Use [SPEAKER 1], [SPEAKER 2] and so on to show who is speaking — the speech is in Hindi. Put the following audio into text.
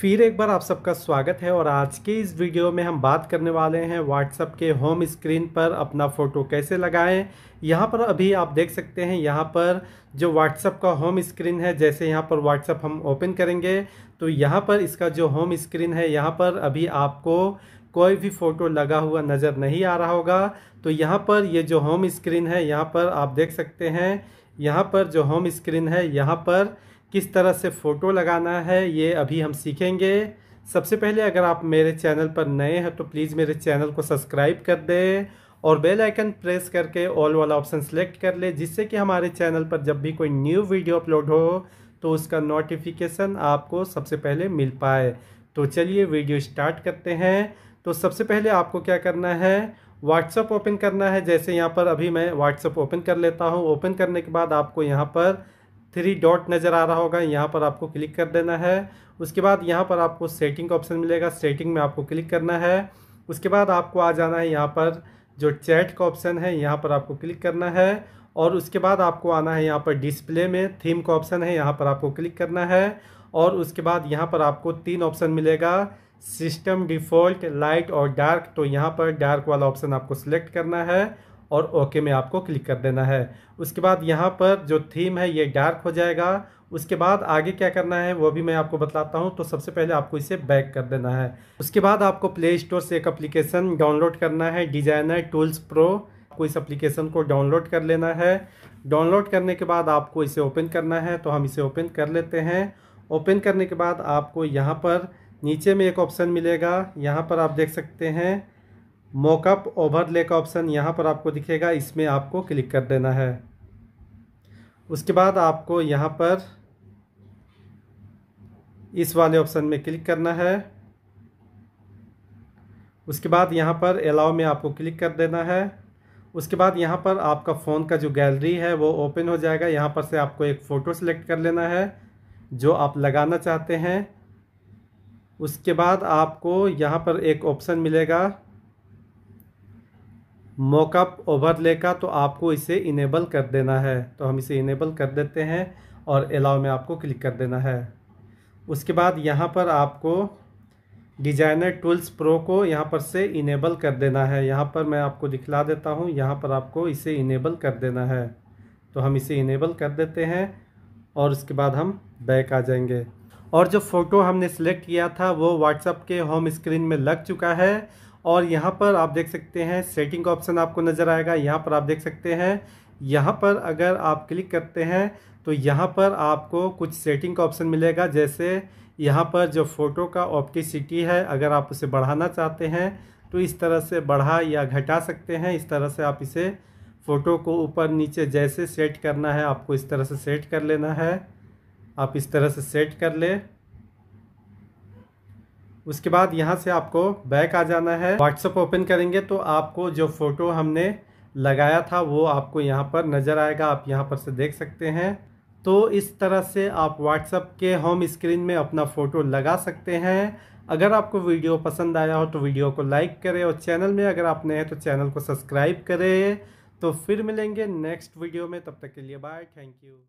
[SPEAKER 1] फिर एक बार आप सबका स्वागत है और आज के इस वीडियो में हम बात करने वाले हैं व्हाट्सअप के होम स्क्रीन पर अपना फ़ोटो कैसे लगाएं यहाँ पर अभी आप देख सकते हैं यहाँ पर जो व्हाट्सअप का होम स्क्रीन है जैसे यहाँ पर व्हाट्सअप हम ओपन करेंगे तो यहाँ पर इसका जो होम स्क्रीन है यहाँ पर अभी आपको कोई भी फ़ोटो लगा हुआ नज़र नहीं आ रहा होगा तो यहाँ पर ये जो होम स्क्रीन है यहाँ पर आप देख सकते हैं यहाँ पर जो होम स्क्रीन है यहाँ पर किस तरह से फ़ोटो लगाना है ये अभी हम सीखेंगे सबसे पहले अगर आप मेरे चैनल पर नए हैं तो प्लीज़ मेरे चैनल को सब्सक्राइब कर दें और बेल आइकन प्रेस करके ऑल वाला ऑप्शन सेलेक्ट कर ले जिससे कि हमारे चैनल पर जब भी कोई न्यू वीडियो अपलोड हो तो उसका नोटिफिकेशन आपको सबसे पहले मिल पाए तो चलिए वीडियो स्टार्ट करते हैं तो सबसे पहले आपको क्या करना है व्हाट्सअप ओपन करना है जैसे यहाँ पर अभी मैं व्हाट्सअप ओपन कर लेता हूँ ओपन करने के बाद आपको यहाँ पर थ्री डॉट नज़र आ रहा होगा यहाँ पर आपको क्लिक कर देना है उसके बाद यहाँ पर आपको सेटिंग का ऑप्शन मिलेगा सेटिंग में आपको क्लिक करना है उसके बाद आपको आ जाना है यहाँ पर जो चैट का ऑप्शन है यहाँ पर आपको क्लिक करना है और उसके बाद आपको आना है यहाँ पर डिस्प्ले में थीम का ऑप्शन है यहाँ पर आपको क्लिक करना है और उसके बाद यहाँ पर आपको तीन ऑप्शन मिलेगा सिस्टम डिफ़ॉल्ट लाइट और डार्क तो यहाँ पर डार्क वाला ऑप्शन आपको सिलेक्ट करना है और ओके में आपको क्लिक कर देना है उसके बाद यहाँ पर जो थीम है ये डार्क हो जाएगा उसके बाद आगे क्या करना है वो भी मैं आपको बतलाता हूँ तो सबसे पहले आपको इसे बैक कर देना है उसके बाद आपको प्ले स्टोर से एक अप्लीकेशन डाउनलोड करना है डिजाइनर टूल्स प्रो आपको इस अप्लीकेशन को डाउनलोड कर लेना है डाउनलोड करने के बाद आपको इसे ओपन करना है तो हम इसे ओपन कर लेते हैं ओपन करने के बाद आपको यहाँ पर नीचे में एक ऑप्शन मिलेगा यहाँ पर आप देख सकते हैं मोकअप ओवरले का ऑप्शन यहाँ पर आपको दिखेगा इसमें आपको क्लिक कर देना है उसके बाद आपको यहाँ पर इस वाले ऑप्शन में क्लिक करना है उसके बाद यहाँ पर अलाउ में आपको क्लिक कर देना है उसके बाद यहाँ पर आपका फ़ोन का जो गैलरी है वो ओपन हो जाएगा यहाँ पर से आपको एक फ़ोटो सेलेक्ट कर लेना है जो आप लगाना चाहते हैं उसके बाद आपको यहाँ पर एक ऑप्शन मिलेगा मोकअप ओवरले का तो आपको इसे इनेबल कर देना है तो हम इसे इनेबल कर देते हैं और अलाउ में आपको क्लिक कर देना है उसके बाद यहाँ पर आपको डिजाइनर टूल्स प्रो को यहाँ पर से इनेबल कर देना है यहाँ पर मैं आपको दिखला देता हूँ यहाँ पर आपको इसे इनेबल कर देना है तो हम इसे इनेबल कर देते हैं और उसके बाद हम बैक आ जाएंगे और जो फ़ोटो हमने सेलेक्ट किया था वो व्हाट्सअप के होम स्क्रीन में लग चुका है और यहाँ पर आप देख सकते हैं सेटिंग का ऑप्शन आपको नज़र आएगा यहाँ पर आप देख सकते हैं यहाँ पर अगर आप क्लिक करते हैं तो यहाँ पर आपको कुछ सेटिंग का ऑप्शन मिलेगा जैसे यहाँ पर जो फ़ोटो का ऑप्टिसिटी है अगर आप उसे बढ़ाना चाहते हैं तो इस तरह से बढ़ा या घटा सकते हैं इस तरह से आप इसे फ़ोटो को ऊपर नीचे जैसे सेट करना है आपको इस तरह से सेट कर लेना है आप इस तरह से सेट कर ले उसके बाद यहाँ से आपको बैक आ जाना है व्हाट्सअप ओपन करेंगे तो आपको जो फ़ोटो हमने लगाया था वो आपको यहाँ पर नज़र आएगा आप यहाँ पर से देख सकते हैं तो इस तरह से आप व्हाट्सअप के होम स्क्रीन में अपना फ़ोटो लगा सकते हैं अगर आपको वीडियो पसंद आया हो तो वीडियो को लाइक करें और चैनल में अगर आप नए हैं तो चैनल को सब्सक्राइब करें तो फिर मिलेंगे नेक्स्ट वीडियो में तब तक के लिए बाय थैंक यू